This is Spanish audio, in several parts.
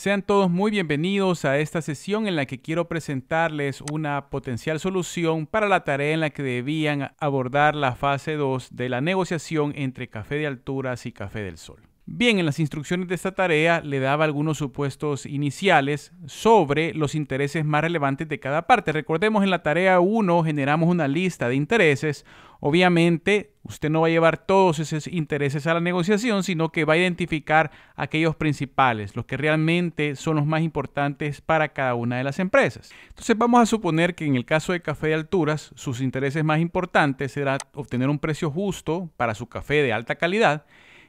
Sean todos muy bienvenidos a esta sesión en la que quiero presentarles una potencial solución para la tarea en la que debían abordar la fase 2 de la negociación entre café de alturas y café del sol. Bien, en las instrucciones de esta tarea le daba algunos supuestos iniciales sobre los intereses más relevantes de cada parte. Recordemos, en la tarea 1 generamos una lista de intereses. Obviamente, usted no va a llevar todos esos intereses a la negociación, sino que va a identificar aquellos principales, los que realmente son los más importantes para cada una de las empresas. Entonces, vamos a suponer que en el caso de Café de Alturas, sus intereses más importantes será obtener un precio justo para su café de alta calidad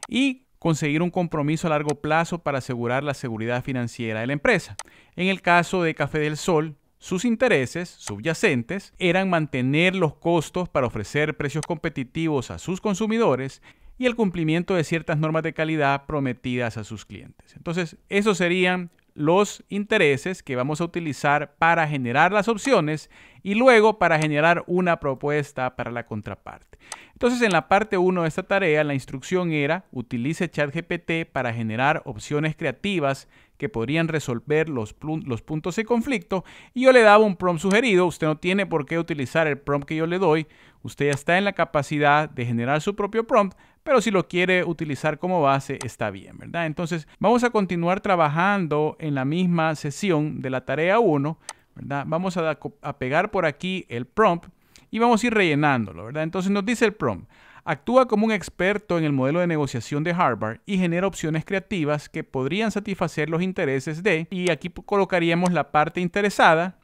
y conseguir un compromiso a largo plazo para asegurar la seguridad financiera de la empresa. En el caso de Café del Sol, sus intereses subyacentes eran mantener los costos para ofrecer precios competitivos a sus consumidores y el cumplimiento de ciertas normas de calidad prometidas a sus clientes. Entonces, eso serían los intereses que vamos a utilizar para generar las opciones y luego para generar una propuesta para la contraparte. Entonces en la parte 1 de esta tarea la instrucción era utilice ChatGPT para generar opciones creativas que podrían resolver los, los, puntos de conflicto y yo le daba un prompt sugerido, usted no tiene por qué utilizar el prompt que yo le doy, usted ya está en la capacidad de generar su propio prompt pero si lo quiere utilizar como base está bien, ¿verdad? Entonces vamos a continuar trabajando en la misma sesión de la tarea 1, ¿verdad? Vamos a, a, pegar por aquí el prompt y vamos a ir rellenándolo, ¿verdad? Entonces nos dice el prompt. Actúa como un experto en el modelo de negociación de Harvard y genera opciones creativas que podrían satisfacer los intereses de, y aquí colocaríamos la parte interesada,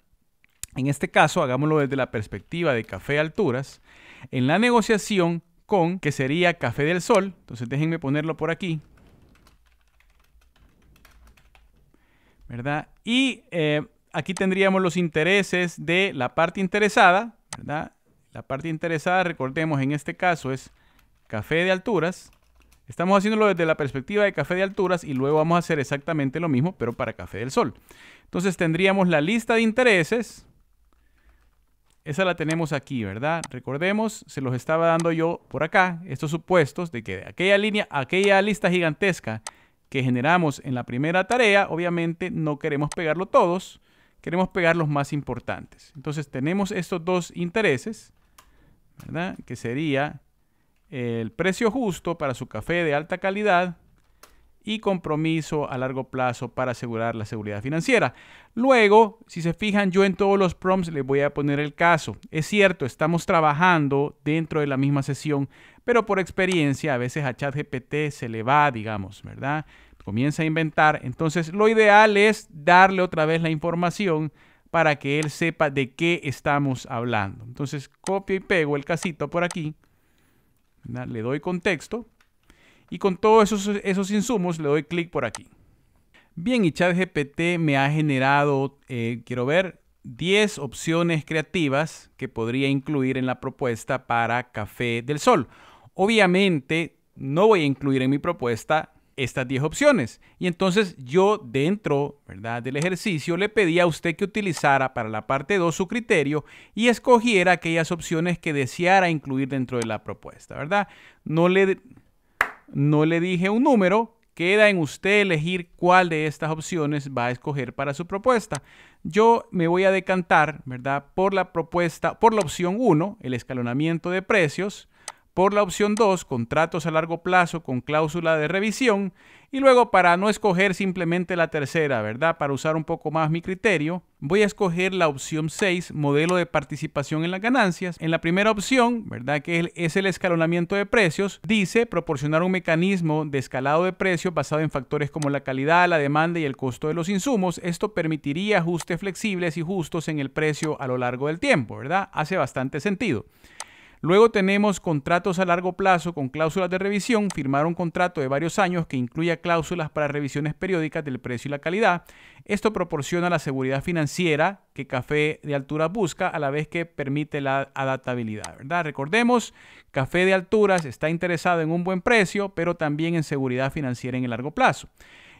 en este caso hagámoslo desde la perspectiva de Café Alturas, en la negociación con, que sería café del sol. Entonces déjenme ponerlo por aquí. ¿Verdad? Y eh, aquí tendríamos los intereses de la parte interesada, ¿verdad? La parte interesada, recordemos, en este caso es café de alturas. Estamos haciéndolo desde la perspectiva de café de alturas y luego vamos a hacer exactamente lo mismo, pero para café del sol. Entonces tendríamos la lista de intereses, esa la tenemos aquí, ¿verdad? Recordemos, se los estaba dando yo por acá, estos supuestos de que aquella línea, aquella lista gigantesca que generamos en la primera tarea, obviamente no queremos pegarlo todos, queremos pegar los más importantes. Entonces tenemos estos dos intereses, ¿verdad? Que sería el precio justo para su café de alta calidad y compromiso a largo plazo para asegurar la seguridad financiera. Luego, si se fijan, yo en todos los prompts les voy a poner el caso. Es cierto, estamos trabajando dentro de la misma sesión, pero por experiencia a veces a ChatGPT se le va, digamos, ¿verdad? Comienza a inventar. Entonces, lo ideal es darle otra vez la información para que él sepa de qué estamos hablando. Entonces, copio y pego el casito por aquí. Le doy contexto y con todos esos, esos insumos le doy clic por aquí. Bien, y ChatGPT me ha generado, eh, quiero ver, 10 opciones creativas que podría incluir en la propuesta para Café del Sol. Obviamente, no voy a incluir en mi propuesta estas 10 opciones. Y entonces yo dentro ¿verdad? del ejercicio le pedí a usted que utilizara para la parte 2 su criterio y escogiera aquellas opciones que deseara incluir dentro de la propuesta, ¿verdad? No le no le dije un número, queda en usted elegir cuál de estas opciones va a escoger para su propuesta. Yo me voy a decantar, ¿verdad? Por la propuesta, por la opción 1, el escalonamiento de precios, por la opción 2, contratos a largo plazo con cláusula de revisión, y luego para no escoger simplemente la tercera, ¿verdad? Para usar un poco más mi criterio, voy a escoger la opción 6, modelo de participación en las ganancias. En la primera opción, ¿verdad? Que es el escalonamiento de precios, dice proporcionar un mecanismo de escalado de precio basado en factores como la calidad, la demanda y el costo de los insumos. Esto permitiría ajustes flexibles y justos en el precio a lo largo del tiempo, ¿verdad? Hace bastante sentido. Luego tenemos contratos a largo plazo con cláusulas de revisión, firmar un contrato de varios años que incluya cláusulas para revisiones periódicas del precio y la calidad. Esto proporciona la seguridad financiera que Café de Altura busca a la vez que permite la adaptabilidad, Recordemos, Café de Alturas está interesado en un buen precio, pero también en seguridad financiera en el largo plazo.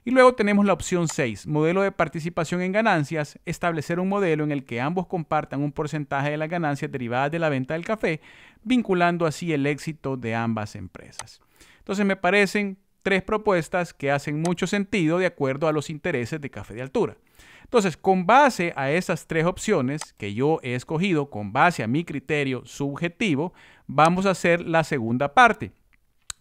Y luego tenemos la opción 6, modelo de participación en ganancias, establecer un modelo en el que ambos compartan un porcentaje de las ganancias derivadas de la venta del café, vinculando así el éxito de ambas empresas. Entonces me parecen tres propuestas que hacen mucho sentido de acuerdo a los intereses de Café de Altura. Entonces, con base a esas tres opciones que yo he escogido, con base a mi criterio subjetivo, vamos a hacer la segunda parte.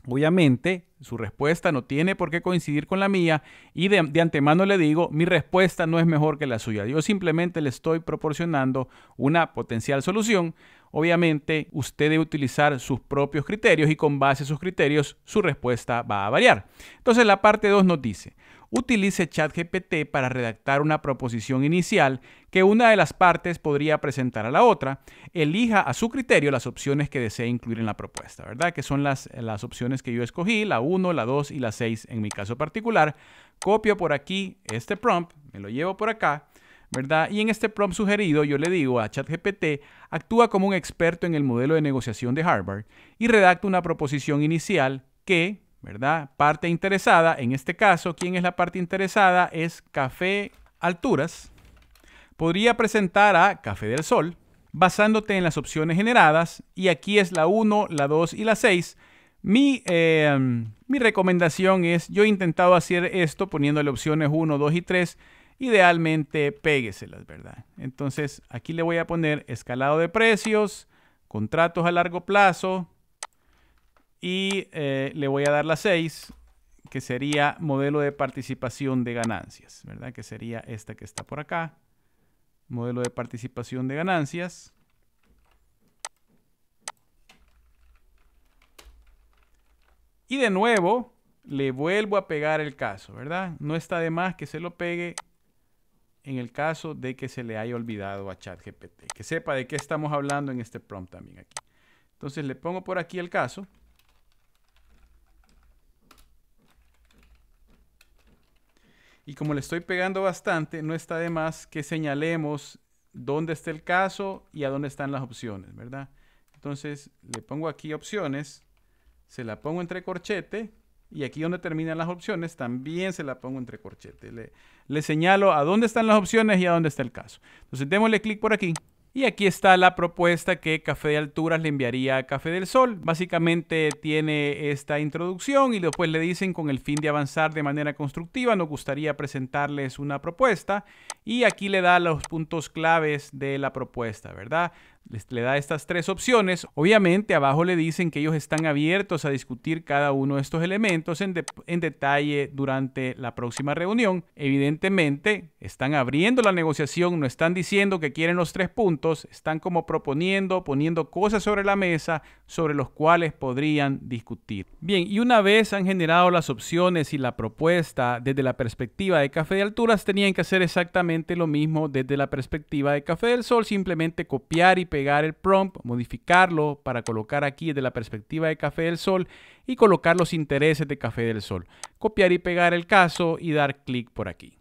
Obviamente, su respuesta no tiene por qué coincidir con la mía y de, antemano le digo, mi respuesta no es mejor que la suya. Yo simplemente le estoy proporcionando una potencial solución. Obviamente usted debe utilizar sus propios criterios y con base a sus criterios su respuesta va a variar. Entonces la parte 2 nos dice, utilice ChatGPT para redactar una proposición inicial que una de las partes podría presentar a la otra, elija a su criterio las opciones que desee incluir en la propuesta, ¿verdad? Que son las, las opciones que yo escogí, la 1, la 2 y la 6 en mi caso particular. Copio por aquí este prompt, me lo llevo por acá. ¿verdad? Y en este prompt sugerido yo le digo a ChatGPT, actúa como un experto en el modelo de negociación de Harvard y redacta una proposición inicial que ¿verdad? Parte interesada, en este caso, ¿quién es la parte interesada? Es Café Alturas. Podría presentar a Café del Sol, basándote en las opciones generadas, y aquí es la 1, la 2 y la 6. Mi, em, mi recomendación es, yo he intentado hacer esto poniéndole opciones 1, 2 y 3, idealmente pégueselas, ¿verdad? Entonces, aquí le voy a poner escalado de precios, contratos a largo plazo, y eh, le voy a dar la 6, que sería modelo de participación de ganancias, ¿verdad? Que sería esta que está por acá. Modelo de participación de ganancias. Y de nuevo, le vuelvo a pegar el caso, ¿verdad? No está de más que se lo pegue en el caso de que se le haya olvidado a ChatGPT, que sepa de qué estamos hablando en este prompt también aquí. Entonces le pongo por aquí el caso. Y como le estoy pegando bastante, no está de más que señalemos dónde está el caso y a dónde están las opciones, ¿verdad? Entonces le pongo aquí opciones, se la pongo entre corchete y aquí donde terminan las opciones también se la pongo entre corchete. Le, le señalo a dónde están las opciones y a dónde está el caso. Entonces démosle clic por aquí. Y aquí está la propuesta que Café de Alturas le enviaría a Café del Sol. Básicamente tiene esta introducción y después le dicen con el fin de avanzar de manera constructiva, nos gustaría presentarles una propuesta. Y aquí le da los puntos claves de la propuesta, ¿verdad? les le da estas tres opciones. Obviamente abajo le dicen que ellos están abiertos a discutir cada uno de estos elementos en, en detalle durante la próxima reunión. Evidentemente están abriendo la negociación, no están diciendo que quieren los tres puntos, están como proponiendo, poniendo cosas sobre la mesa sobre los cuales podrían discutir. Bien, y una vez han generado las opciones y la propuesta desde la perspectiva de Café de Alturas, tenían que hacer exactamente lo mismo desde la perspectiva de Café del Sol, simplemente copiar y pegar el prompt, modificarlo para colocar aquí desde la perspectiva de Café del Sol y colocar los intereses de Café del Sol. Copiar y pegar el caso y dar clic por aquí.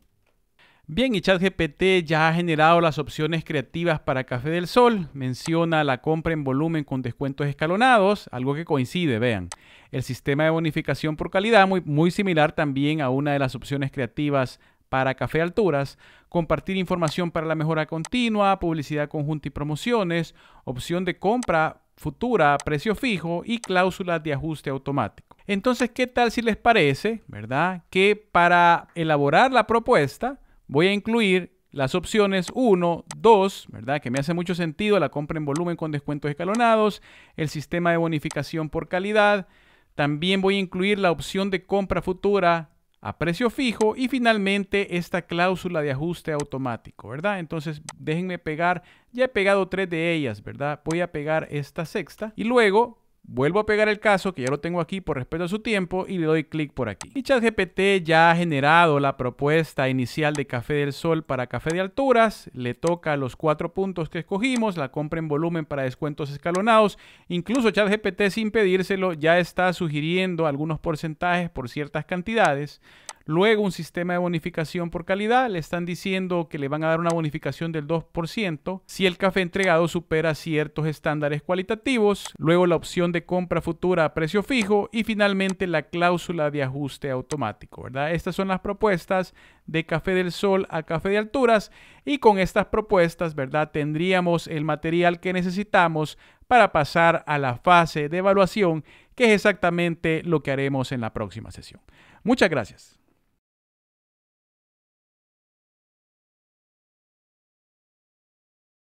Bien, y ChatGPT ya ha generado las opciones creativas para Café del Sol. Menciona la compra en volumen con descuentos escalonados, algo que coincide, vean. El sistema de bonificación por calidad, muy, muy similar también a una de las opciones creativas para Café Alturas, compartir información para la mejora continua, publicidad conjunta y promociones, opción de compra futura, precio fijo y cláusulas de ajuste automático. Entonces, ¿qué tal si les parece, verdad? Que para elaborar la propuesta voy a incluir las opciones 1, 2, ¿verdad? Que me hace mucho sentido la compra en volumen con descuentos escalonados, el sistema de bonificación por calidad. También voy a incluir la opción de compra futura a precio fijo y finalmente esta cláusula de ajuste automático, ¿verdad? Entonces déjenme pegar, ya he pegado tres de ellas, ¿verdad? Voy a pegar esta sexta y luego Vuelvo a pegar el caso, que ya lo tengo aquí por respeto a su tiempo, y le doy clic por aquí. Y ChatGPT ya ha generado la propuesta inicial de Café del Sol para Café de Alturas. Le toca los cuatro puntos que escogimos, la compra en volumen para descuentos escalonados. Incluso ChatGPT, sin pedírselo, ya está sugiriendo algunos porcentajes por ciertas cantidades. Luego un sistema de bonificación por calidad, le están diciendo que le van a dar una bonificación del 2% si el café entregado supera ciertos estándares cualitativos, luego la opción de compra futura a precio fijo y finalmente la cláusula de ajuste automático, ¿verdad? Estas son las propuestas de Café del Sol a Café de Alturas y con estas propuestas, ¿verdad? Tendríamos el material que necesitamos para pasar a la fase de evaluación, que es exactamente lo que haremos en la próxima sesión. Muchas gracias.